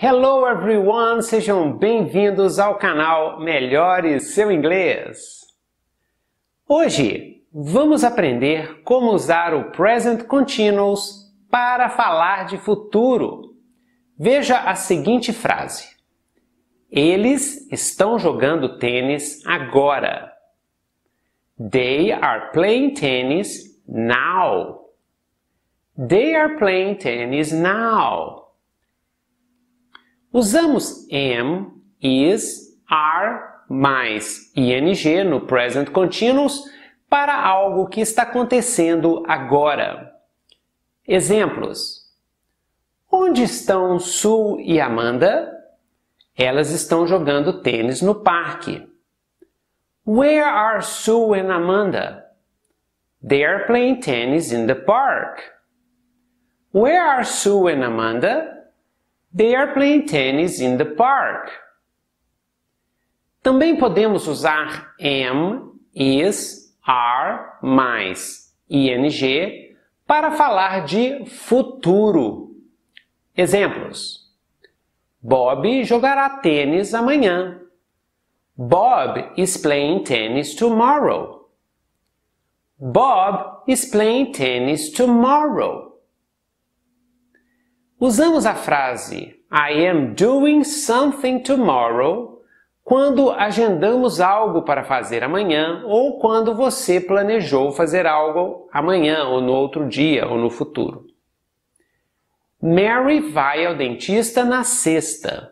Hello everyone, sejam bem-vindos ao canal Melhore Seu Inglês. Hoje vamos aprender como usar o Present Continuous para falar de futuro. Veja a seguinte frase. Eles estão jogando tênis agora. They are playing tennis now. They are playing tennis now. Usamos am, is, are, mais ing no present continuous para algo que está acontecendo agora. Exemplos. Onde estão Sue e Amanda? Elas estão jogando tênis no parque. Where are Sue and Amanda? They are playing tennis in the park. Where are Sue and Amanda? They are playing tennis in the park. Também podemos usar am, is, are, mais ing para falar de futuro. Exemplos: Bob jogará tênis amanhã. Bob is playing tennis tomorrow. Bob is playing tennis tomorrow. Usamos a frase I am doing something tomorrow quando agendamos algo para fazer amanhã ou quando você planejou fazer algo amanhã ou no outro dia ou no futuro. Mary vai ao dentista na sexta.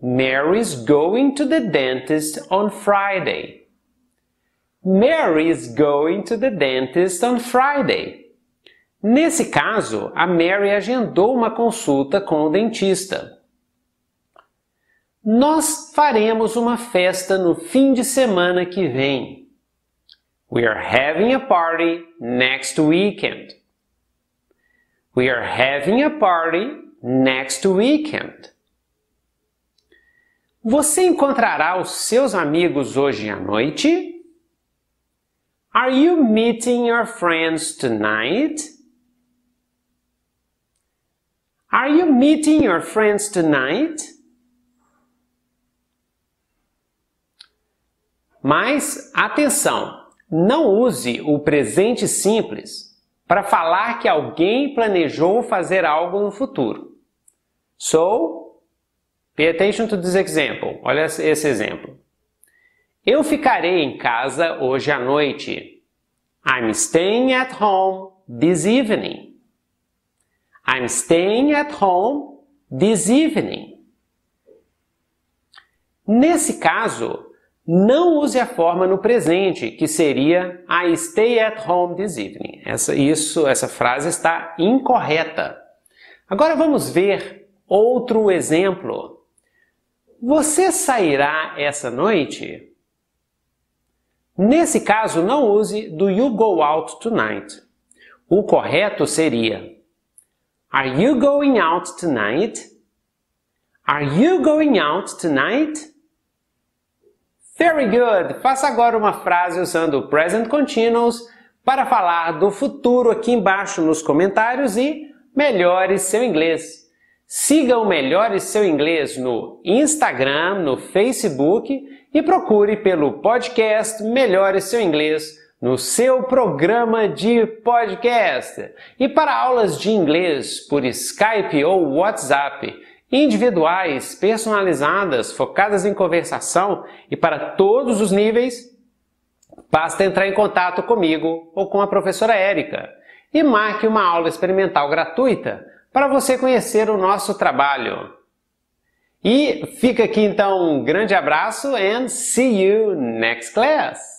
Mary's going to the dentist on Friday. Mary's going to the dentist on Friday. Nesse caso, a Mary agendou uma consulta com o dentista. Nós faremos uma festa no fim de semana que vem. We are having a party next weekend. We are having a party next weekend. Você encontrará os seus amigos hoje à noite? Are you meeting your friends tonight? Are you meeting your friends tonight? Mas atenção, não use o presente simples para falar que alguém planejou fazer algo no futuro. So, pay attention to this example. Olha esse exemplo. Eu ficarei em casa hoje à noite. I'm staying at home this evening. I'm staying at home this evening. Nesse caso, não use a forma no presente, que seria I stay at home this evening. Essa, isso, essa frase está incorreta. Agora vamos ver outro exemplo. Você sairá essa noite? Nesse caso, não use do you go out tonight. O correto seria Are you going out tonight? Are you going out tonight? Very good! Faça agora uma frase usando o present continuous para falar do futuro aqui embaixo nos comentários e melhore seu inglês. Siga o Melhore Seu Inglês no Instagram, no Facebook e procure pelo podcast Melhore Seu Inglês no seu programa de podcast. E para aulas de inglês por Skype ou WhatsApp, individuais, personalizadas, focadas em conversação e para todos os níveis, basta entrar em contato comigo ou com a professora Érica e marque uma aula experimental gratuita para você conhecer o nosso trabalho. E fica aqui então um grande abraço and see you next class!